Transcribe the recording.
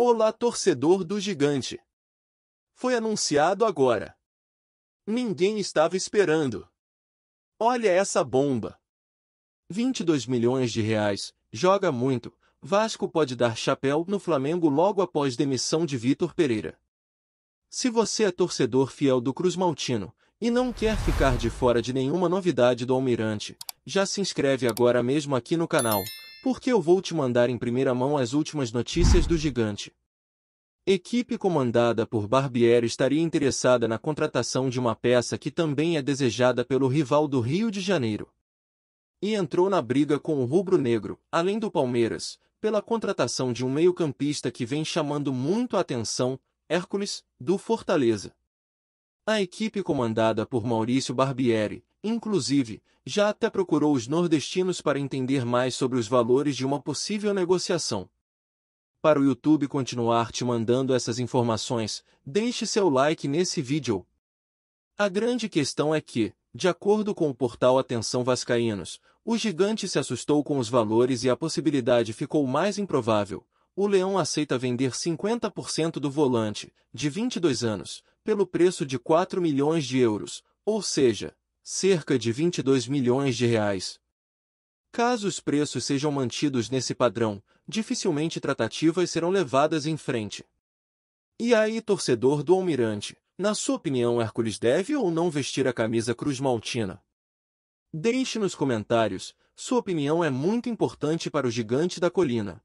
Olá, torcedor do gigante! Foi anunciado agora. Ninguém estava esperando. Olha essa bomba! 22 milhões de reais, joga muito. Vasco pode dar chapéu no Flamengo logo após demissão de Vitor Pereira. Se você é torcedor fiel do Cruz Maltino e não quer ficar de fora de nenhuma novidade do Almirante, já se inscreve agora mesmo aqui no canal porque eu vou te mandar em primeira mão as últimas notícias do gigante. Equipe comandada por Barbieri estaria interessada na contratação de uma peça que também é desejada pelo rival do Rio de Janeiro. E entrou na briga com o rubro-negro, além do Palmeiras, pela contratação de um meio-campista que vem chamando muito a atenção, Hércules, do Fortaleza. A equipe comandada por Maurício Barbieri Inclusive, já até procurou os nordestinos para entender mais sobre os valores de uma possível negociação. Para o YouTube continuar te mandando essas informações, deixe seu like nesse vídeo. A grande questão é que, de acordo com o portal Atenção Vascaínos, o gigante se assustou com os valores e a possibilidade ficou mais improvável. O leão aceita vender 50% do volante, de 22 anos, pelo preço de 4 milhões de euros, ou seja, cerca de 22 milhões de reais. Caso os preços sejam mantidos nesse padrão, dificilmente tratativas serão levadas em frente. E aí, torcedor do Almirante, na sua opinião, Hércules deve ou não vestir a camisa Cruz Maltina? Deixe nos comentários, sua opinião é muito importante para o gigante da colina.